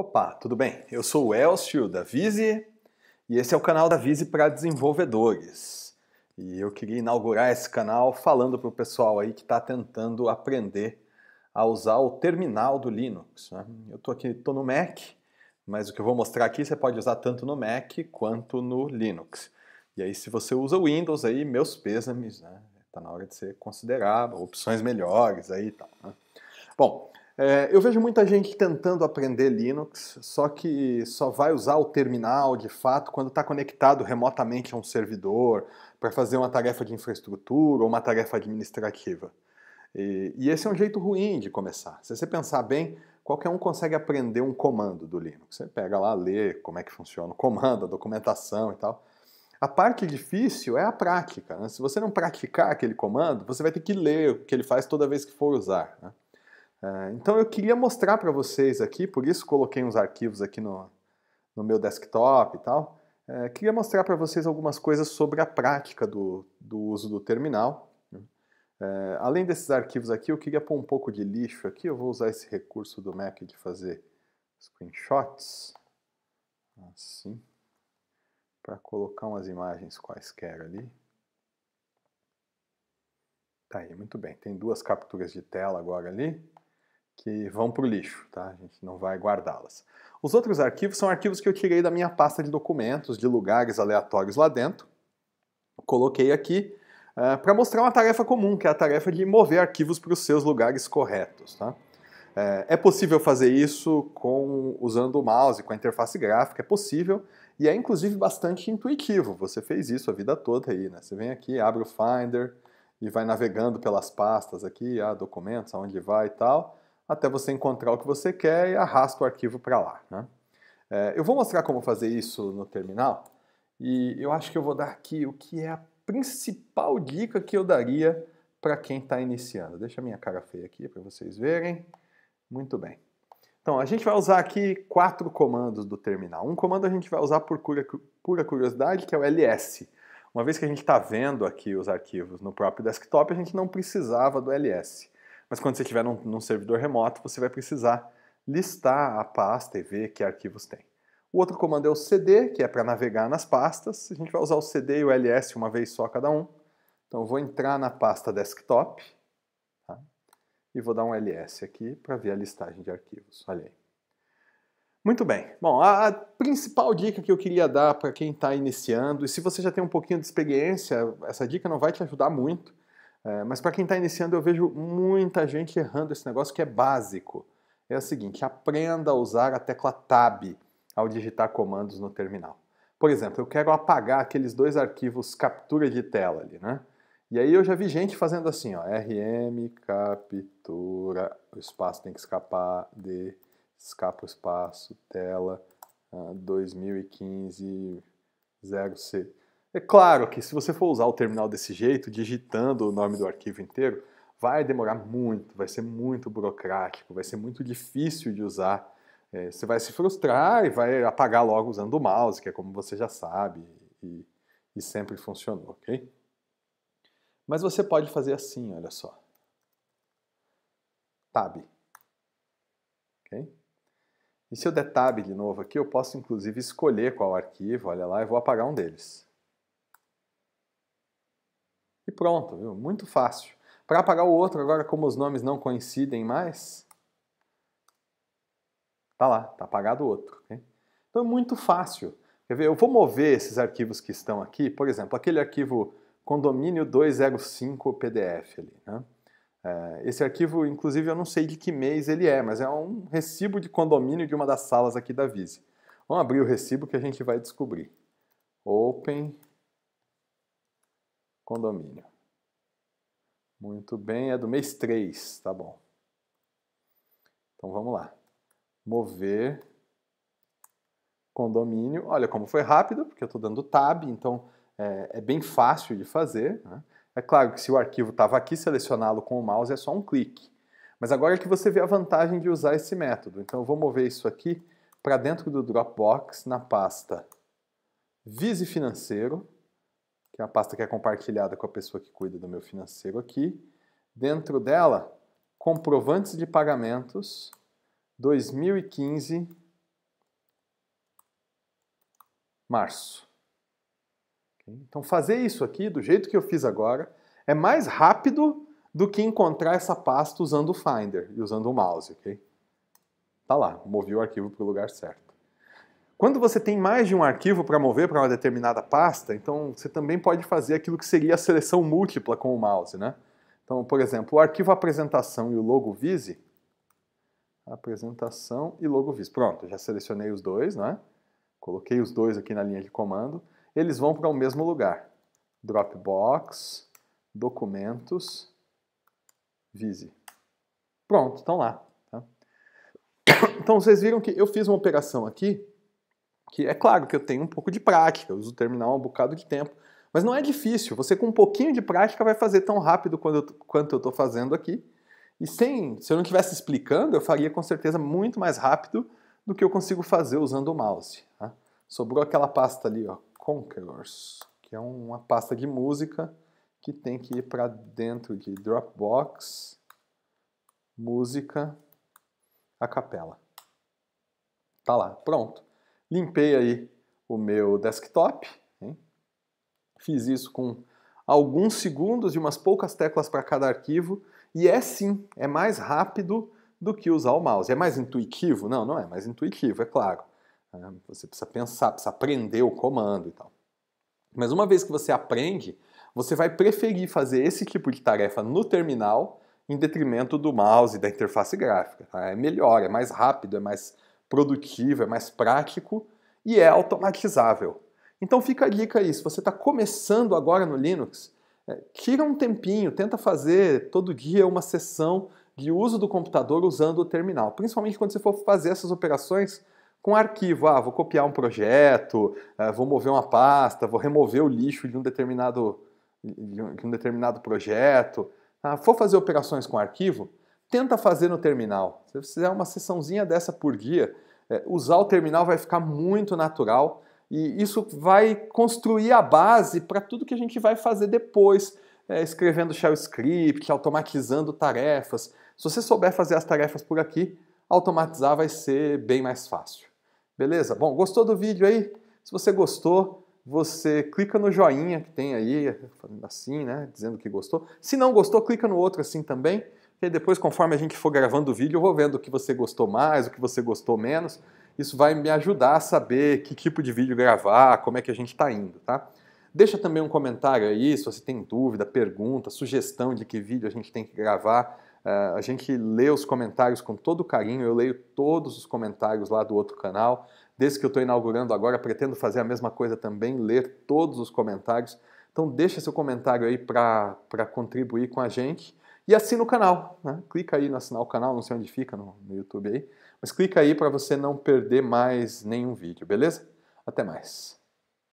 Opa, tudo bem? Eu sou o Elcio da Vise e esse é o canal da Vise para desenvolvedores. E eu queria inaugurar esse canal falando para o pessoal aí que está tentando aprender a usar o terminal do Linux. Né? Eu estou aqui, estou no Mac, mas o que eu vou mostrar aqui você pode usar tanto no Mac quanto no Linux. E aí se você usa o Windows aí, meus pêsames, né? Tá na hora de você considerar opções melhores aí e tal. Né? Bom, é, eu vejo muita gente tentando aprender Linux, só que só vai usar o terminal de fato quando está conectado remotamente a um servidor para fazer uma tarefa de infraestrutura ou uma tarefa administrativa. E, e, esse é um jeito ruim de começar. Se você pensar bem, qualquer um consegue aprender um comando do Linux. Você pega lá, lê como é que funciona o comando, a documentação e tal. A parte difícil é a prática. Né? Se você não praticar aquele comando, você vai ter que ler o que ele faz toda vez que for usar. Né? É, então eu queria mostrar para vocês aqui, por isso coloquei uns arquivos aqui no, no meu desktop e tal. É, queria mostrar para vocês algumas coisas sobre a prática do, do uso do terminal. Né? É, além desses arquivos aqui, eu queria pôr um pouco de lixo aqui. Eu vou usar esse recurso do Mac de fazer screenshots. Assim. Para colocar umas imagens quaisquer ali. Tá aí, muito bem. Tem duas capturas de tela agora ali que vão para o lixo, tá? A gente não vai guardá-las. Os outros arquivos são arquivos que eu tirei da minha pasta de documentos, de lugares aleatórios lá dentro. Coloquei aqui uh, eh, para mostrar uma tarefa comum, que é a tarefa de mover arquivos para os seus lugares corretos, tá? Eh, é possível fazer isso com, usando o mouse, com a interface gráfica, é possível, e é inclusive bastante intuitivo. Você fez isso a vida toda aí, né? Você vem aqui, abre o Finder e vai navegando pelas pastas aqui, ah, documentos, aonde vai e tal até você encontrar o que você quer e arrasta o arquivo para lá. Né? É, eu vou mostrar como fazer isso no terminal e eu acho que eu vou dar aqui o que é a principal dica que eu daria para quem está iniciando. Deixa a minha cara feia aqui para vocês verem. Muito bem. Então, a gente vai usar aqui quatro comandos do terminal. Um comando a gente vai usar por pura curiosidade, que é o ls. Uma vez que a gente está vendo aqui os arquivos no próprio desktop, a gente não precisava do ls. Mas quando você estiver num, num servidor remoto, você vai precisar listar a pasta e ver que arquivos tem. O outro comando é o cd, que é para navegar nas pastas. A gente vai usar o cd e o ls uma vez só cada um. Então eu vou entrar na pasta desktop tá? e vou dar um ls aqui para ver a listagem de arquivos. Olha aí. Muito bem. Bom, a principal dica que eu queria dar para quem está iniciando, e se você já tem um pouquinho de experiência, essa dica não vai te ajudar muito, é, mas para quem está iniciando, eu vejo muita gente errando esse negócio que é básico. É o seguinte: aprenda a usar a tecla Tab ao digitar comandos no terminal. Por exemplo, eu quero apagar aqueles dois arquivos captura de tela ali, né? E aí eu já vi gente fazendo assim, ó, RM captura, o espaço tem que escapar de escapa o espaço, tela, uh, 2015 0C. É claro que se você for usar o terminal desse jeito, digitando o nome do arquivo inteiro, vai demorar muito, vai ser muito burocrático, vai ser muito difícil de usar. É, você vai se frustrar e vai apagar logo usando o mouse, que é como você já sabe e, e sempre funcionou, ok? Mas você pode fazer assim, olha só. Tab. ok? E se eu der tab de novo aqui, eu posso inclusive escolher qual arquivo, olha lá, e vou apagar um deles pronto, viu? Muito fácil. Para apagar o outro, agora como os nomes não coincidem mais, tá lá, tá apagado o outro. Okay? Então é muito fácil. Quer ver? Eu vou mover esses arquivos que estão aqui, por exemplo, aquele arquivo condomínio 205 PDF ali. Né? É, esse arquivo, inclusive, eu não sei de que mês ele é, mas é um recibo de condomínio de uma das salas aqui da Vise. Vamos abrir o recibo que a gente vai descobrir. Open condomínio. Muito bem, é do mês 3, tá bom. Então vamos lá. Mover condomínio. Olha como foi rápido, porque eu estou dando tab, então é, é, bem fácil de fazer. Né? É claro que se o arquivo estava aqui, selecioná-lo com o mouse é só um clique. Mas agora é que você vê a vantagem de usar esse método. Então eu vou mover isso aqui para dentro do Dropbox, na pasta Vise Financeiro, que é a pasta que é compartilhada com a pessoa que cuida do meu financeiro aqui. Dentro dela, comprovantes de pagamentos 2015 março. Então, fazer isso aqui do jeito que eu fiz agora é mais rápido do que encontrar essa pasta usando o Finder e usando o mouse, ok? Tá lá, movi o arquivo para o lugar certo. Quando você tem mais de um arquivo para mover para uma determinada pasta, então você também pode fazer aquilo que seria a seleção múltipla com o mouse, né? Então, por exemplo, o arquivo apresentação e o logo vise, apresentação e logo vise. Pronto, já selecionei os dois, né? Coloquei os dois aqui na linha de comando. Eles vão para o mesmo lugar. Dropbox, documentos, vise. Pronto, estão lá. Tá? Então, vocês viram que eu fiz uma operação aqui que é claro que eu tenho um pouco de prática, uso o terminal há um bocado de tempo, mas não é difícil. Você com um pouquinho de prática vai fazer tão rápido quanto eu, quanto eu estou fazendo aqui. E sem, se eu não estivesse explicando, eu faria com certeza muito mais rápido do que eu consigo fazer usando o mouse. Tá? Sobrou aquela pasta ali, ó, Conquerors, que é uma pasta de música que tem que ir para dentro de Dropbox, música, a capela. Tá lá, pronto. Limpei aí o meu desktop, hein? fiz isso com alguns segundos e umas poucas teclas para cada arquivo, e é sim, é mais rápido do que usar o mouse. É mais intuitivo? Não, não é mais intuitivo, é claro. É, você precisa pensar, precisa aprender o comando e tal. Mas uma vez que você aprende, você vai preferir fazer esse tipo de tarefa no terminal em detrimento do mouse e da interface gráfica. Tá? É melhor, é mais rápido, é mais produtivo, é mais prático e é automatizável. Então fica a dica aí, se você está começando agora no Linux, é, tira um tempinho, tenta fazer todo dia uma sessão de uso do computador usando o terminal, principalmente quando você for fazer essas operações com arquivo. Ah, vou copiar um projeto, é, vou mover uma pasta, vou remover o lixo de um determinado, de um determinado projeto. Ah, for fazer operações com arquivo, Tenta fazer no terminal. Se você fizer uma sessãozinha dessa por dia, é, usar o terminal vai ficar muito natural e isso vai construir a base para tudo que a gente vai fazer depois, é, escrevendo shell script, automatizando tarefas. Se você souber fazer as tarefas por aqui, automatizar vai ser bem mais fácil. Beleza? Bom, gostou do vídeo aí? Se você gostou, você clica no joinha que tem aí, assim, né, dizendo que gostou. Se não gostou, clica no outro assim também. E depois, conforme a gente for gravando o vídeo, eu vou vendo o que você gostou mais, o que você gostou menos. Isso vai me ajudar a saber que tipo de vídeo gravar, como é que a gente está indo, tá? Deixa também um comentário aí se você tem dúvida, pergunta, sugestão de que vídeo a gente tem que gravar. Uh, a gente lê os comentários com todo carinho, eu leio todos os comentários lá do outro canal. Desde que eu estou inaugurando agora, pretendo fazer a mesma coisa também, ler todos os comentários. Então deixa seu comentário aí para contribuir com a gente. E assina o canal. Né? Clica aí no assinar o canal, não sei onde fica no, no YouTube aí. Mas clica aí para você não perder mais nenhum vídeo, beleza? Até mais.